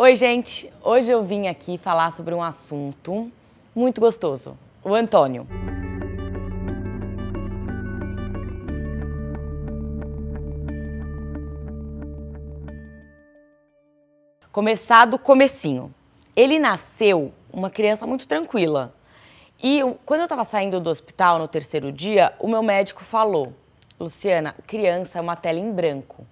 Oi, gente! Hoje eu vim aqui falar sobre um assunto muito gostoso: o Antônio. Começar do comecinho. Ele nasceu uma criança muito tranquila. E quando eu estava saindo do hospital no terceiro dia, o meu médico falou: Luciana, criança é uma tela em branco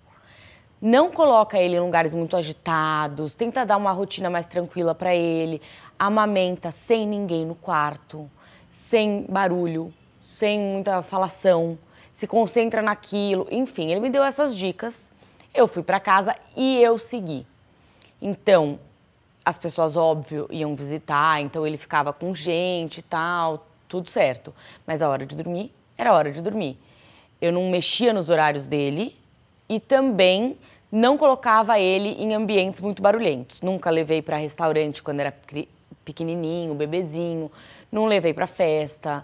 não coloca ele em lugares muito agitados, tenta dar uma rotina mais tranquila para ele, amamenta sem ninguém no quarto, sem barulho, sem muita falação, se concentra naquilo, enfim, ele me deu essas dicas. Eu fui para casa e eu segui. Então, as pessoas óbvio iam visitar, então ele ficava com gente e tal, tudo certo. Mas a hora de dormir era a hora de dormir. Eu não mexia nos horários dele, e também não colocava ele em ambientes muito barulhentos. Nunca levei para restaurante quando era pequenininho, bebezinho, não levei para festa.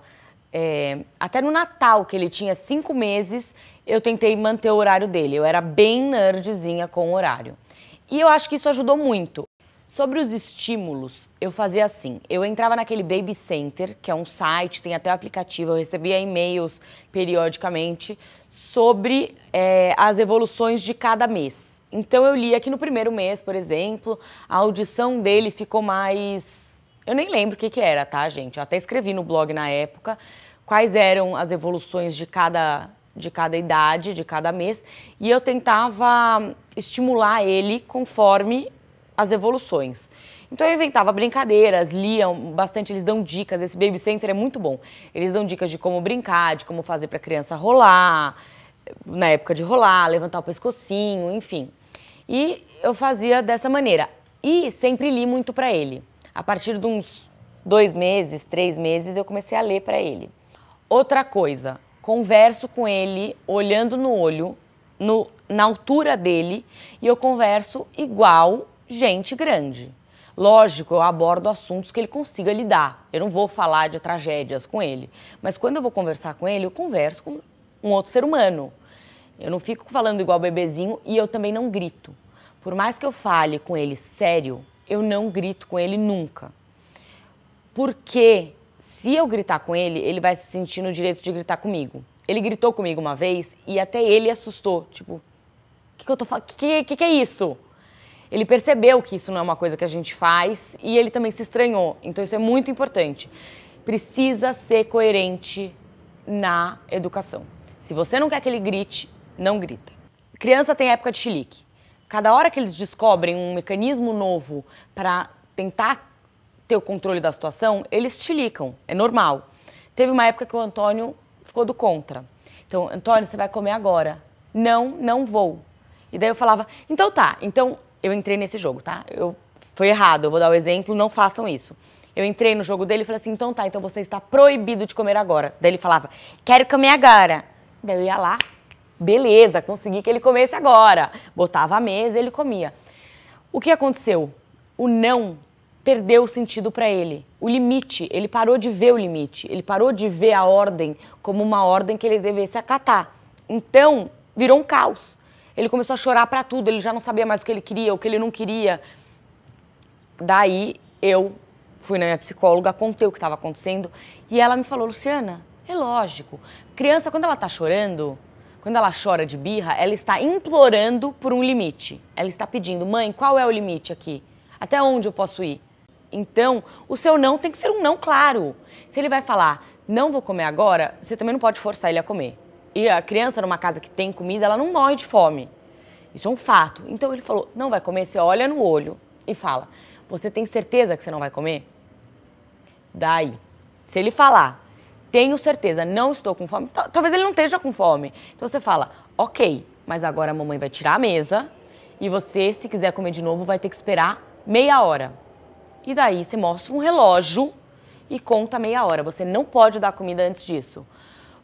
É, até no Natal, que ele tinha cinco meses, eu tentei manter o horário dele. Eu era bem nerdzinha com o horário. E eu acho que isso ajudou muito. Sobre os estímulos, eu fazia assim: eu entrava naquele Baby Center, que é um site, tem até o um aplicativo, eu recebia e-mails periodicamente sobre é, as evoluções de cada mês. Então eu lia que no primeiro mês, por exemplo, a audição dele ficou mais. Eu nem lembro o que, que era, tá, gente? Eu até escrevi no blog na época quais eram as evoluções de cada, de cada idade, de cada mês, e eu tentava estimular ele conforme as evoluções. Então eu inventava brincadeiras, liam bastante, eles dão dicas. Esse Baby Center é muito bom. Eles dão dicas de como brincar, de como fazer para a criança rolar, na época de rolar, levantar o pescocinho, enfim. E eu fazia dessa maneira. E sempre li muito para ele. A partir de uns dois meses, três meses, eu comecei a ler para ele. Outra coisa, converso com ele olhando no olho, no, na altura dele, e eu converso igual gente grande. Lógico, eu abordo assuntos que ele consiga lidar. Eu não vou falar de tragédias com ele. Mas quando eu vou conversar com ele, eu converso com um outro ser humano. Eu não fico falando igual bebezinho e eu também não grito. Por mais que eu fale com ele sério, eu não grito com ele nunca. Porque se eu gritar com ele, ele vai se sentir no direito de gritar comigo. Ele gritou comigo uma vez e até ele assustou. Tipo, o que, que eu tô falando? O que, que, que é isso? ele percebeu que isso não é uma coisa que a gente faz e ele também se estranhou. Então isso é muito importante. Precisa ser coerente na educação. Se você não quer que ele grite, não grita. Criança tem época de chilique. Cada hora que eles descobrem um mecanismo novo para tentar ter o controle da situação, eles chilicam, é normal. Teve uma época que o Antônio ficou do contra. Então, Antônio, você vai comer agora. Não, não vou. E daí eu falava, então tá, então eu entrei nesse jogo, tá? Eu, foi errado, eu vou dar o um exemplo, não façam isso. Eu entrei no jogo dele e falei assim, então tá, então você está proibido de comer agora. Daí ele falava, quero comer agora. Daí eu ia lá, beleza, consegui que ele comesse agora. Botava a mesa, ele comia. O que aconteceu? O não perdeu o sentido para ele. O limite, ele parou de ver o limite, ele parou de ver a ordem como uma ordem que ele devesse acatar. Então, virou um caos. Ele começou a chorar para tudo, ele já não sabia mais o que ele queria, o que ele não queria. Daí eu fui na minha psicóloga, contei o que estava acontecendo e ela me falou: Luciana, é lógico. Criança, quando ela está chorando, quando ela chora de birra, ela está implorando por um limite. Ela está pedindo: mãe, qual é o limite aqui? Até onde eu posso ir? Então, o seu não tem que ser um não claro. Se ele vai falar, não vou comer agora, você também não pode forçar ele a comer e a criança numa casa que tem comida, ela não morre de fome. Isso é um fato. Então ele falou: não vai comer, você olha no olho e fala: você tem certeza que você não vai comer? Daí, se ele falar, tenho certeza, não estou com fome, talvez ele não esteja com fome. Então você fala: ok, mas agora a mamãe vai tirar a mesa e você, se quiser comer de novo, vai ter que esperar meia hora. E daí você mostra um relógio e conta meia hora. Você não pode dar comida antes disso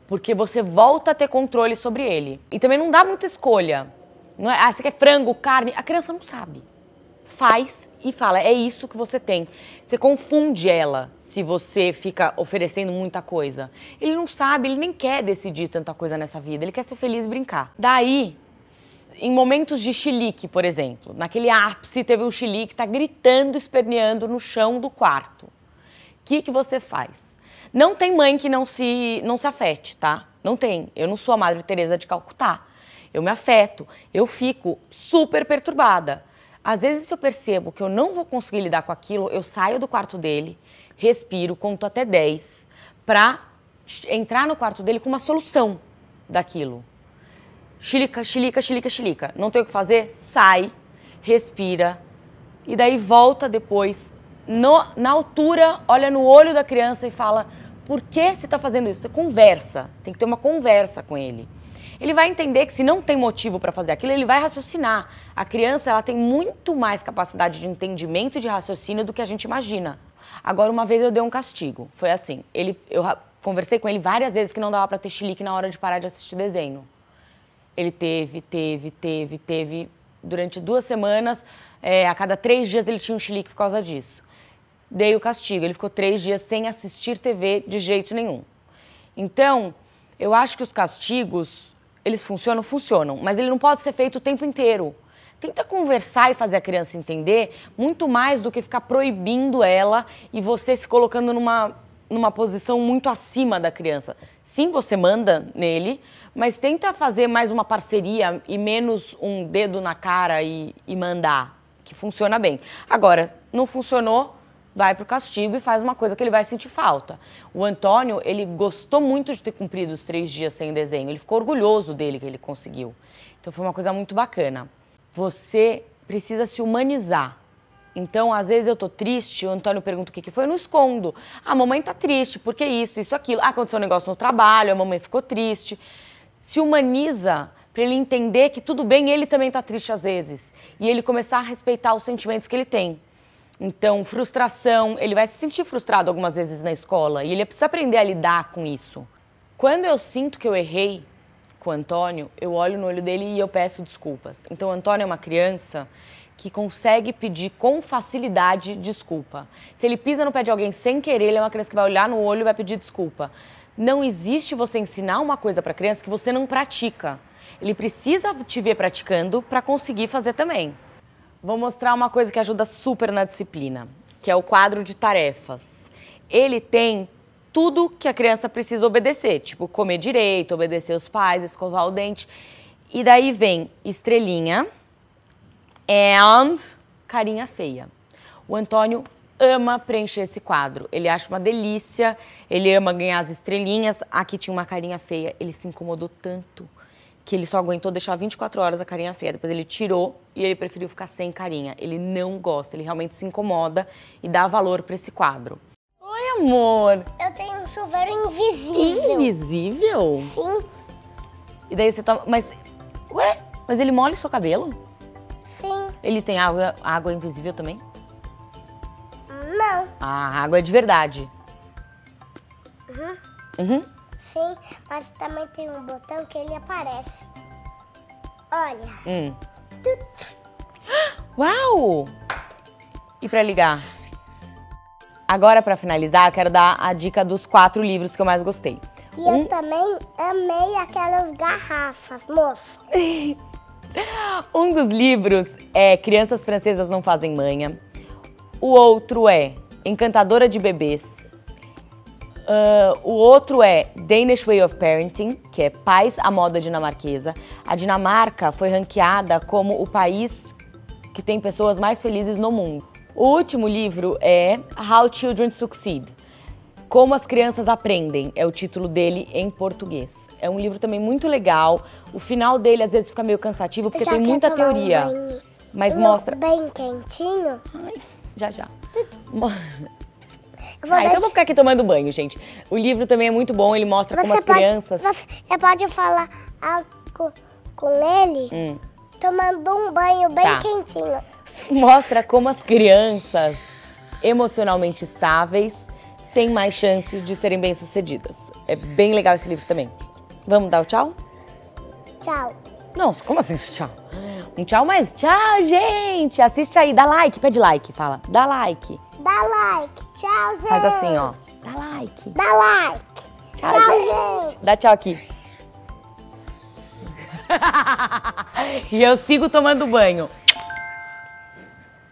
porque você volta a ter controle sobre ele. E também não dá muita escolha. Não é, ah, você quer frango, carne? A criança não sabe. Faz e fala, é isso que você tem. Você confunde ela se você fica oferecendo muita coisa. Ele não sabe, ele nem quer decidir tanta coisa nessa vida, ele quer ser feliz e brincar. Daí, em momentos de chilique, por exemplo, naquele ápice teve um chilique, tá gritando, esperneando no chão do quarto. O que, que você faz? Não tem mãe que não se, não se afete, tá? Não tem. Eu não sou a Madre Teresa de Calcutá. Eu me afeto, eu fico super perturbada. Às vezes, se eu percebo que eu não vou conseguir lidar com aquilo, eu saio do quarto dele, respiro, conto até 10, para entrar no quarto dele com uma solução daquilo. Chilica, chilica, chilica, chilica. Não tem o que fazer? Sai, respira. E daí volta depois no, na altura, olha no olho da criança e fala: por que você está fazendo isso? Você conversa, tem que ter uma conversa com ele. Ele vai entender que se não tem motivo para fazer aquilo, ele vai raciocinar. A criança ela tem muito mais capacidade de entendimento e de raciocínio do que a gente imagina. Agora, uma vez eu dei um castigo. Foi assim: ele, eu conversei com ele várias vezes que não dava para ter chilique na hora de parar de assistir desenho. Ele teve, teve, teve, teve. Durante duas semanas, é, a cada três dias ele tinha um chilique por causa disso dei o castigo. Ele ficou três dias sem assistir TV de jeito nenhum. Então, eu acho que os castigos, eles funcionam? Funcionam, mas ele não pode ser feito o tempo inteiro. Tenta conversar e fazer a criança entender muito mais do que ficar proibindo ela e você se colocando numa, numa posição muito acima da criança. Sim, você manda nele, mas tenta fazer mais uma parceria e menos um dedo na cara e, e mandar, que funciona bem. Agora, não funcionou, vai para o castigo e faz uma coisa que ele vai sentir falta. O Antônio, ele gostou muito de ter cumprido os três dias sem desenho, ele ficou orgulhoso dele que ele conseguiu. Então foi uma coisa muito bacana. Você precisa se humanizar. Então, às vezes eu tô triste, o Antônio pergunta o que, que foi, eu não escondo. A ah, mamãe tá triste, porque isso, isso, aquilo. Ah, aconteceu um negócio no trabalho, a mamãe ficou triste. Se humaniza para ele entender que tudo bem, ele também tá triste às vezes. E ele começar a respeitar os sentimentos que ele tem. Então, frustração, ele vai se sentir frustrado algumas vezes na escola e ele precisa aprender a lidar com isso. Quando eu sinto que eu errei com o Antônio, eu olho no olho dele e eu peço desculpas. Então, o Antônio é uma criança que consegue pedir com facilidade desculpa. Se ele pisa no pé de alguém sem querer, ele é uma criança que vai olhar no olho e vai pedir desculpa. Não existe você ensinar uma coisa para criança que você não pratica. Ele precisa te ver praticando para conseguir fazer também. Vou mostrar uma coisa que ajuda super na disciplina, que é o quadro de tarefas. Ele tem tudo que a criança precisa obedecer, tipo comer direito, obedecer os pais, escovar o dente. E daí vem estrelinha and carinha feia. O Antônio ama preencher esse quadro. Ele acha uma delícia, ele ama ganhar as estrelinhas. Aqui tinha uma carinha feia, ele se incomodou tanto que ele só aguentou deixar 24 horas a carinha feia. Depois ele tirou e ele preferiu ficar sem carinha. Ele não gosta, ele realmente se incomoda e dá valor para esse quadro. Oi, amor! Eu tenho um chuveiro invisível. Invisível? Sim. E daí você toma. Mas. Ué? Mas ele molha o seu cabelo? Sim. Ele tem água, água invisível também? Não. a ah, água é de verdade. Uhum. Uhum mas também tem um botão que ele aparece. Olha. Hum. Uau! E para ligar? Agora, para finalizar, quero dar a dica dos quatro livros que eu mais gostei. E um... eu também amei aquelas garrafas, moço. um dos livros é Crianças Francesas Não Fazem Manha. O outro é Encantadora de Bebês. Uh, o outro é Danish Way of Parenting, que é Pais à Moda Dinamarquesa. A Dinamarca foi ranqueada como o país que tem pessoas mais felizes no mundo. O último livro é How Children Succeed. Como as crianças aprendem é o título dele em português. É um livro também muito legal. O final dele às vezes fica meio cansativo porque tem muita teoria. Um mas mostra bem quentinho. Ai, já já. Eu ah, então deixar... então eu vou ficar aqui tomando banho, gente. O livro também é muito bom, ele mostra você como as pode, crianças. Você pode falar algo com ele hum. tomando um banho bem tá. quentinho. Mostra como as crianças emocionalmente estáveis têm mais chance de serem bem-sucedidas. É bem legal esse livro também. Vamos dar o tchau? Tchau. Não, como assim tchau? Um tchau, mas tchau, gente! Assiste aí, dá like, pede like, fala. Dá like. Dá like. Tchau, gente. Faz assim, ó. Dá like. Dá like. Tchau, tchau gente. gente. Dá tchau aqui. e eu sigo tomando banho.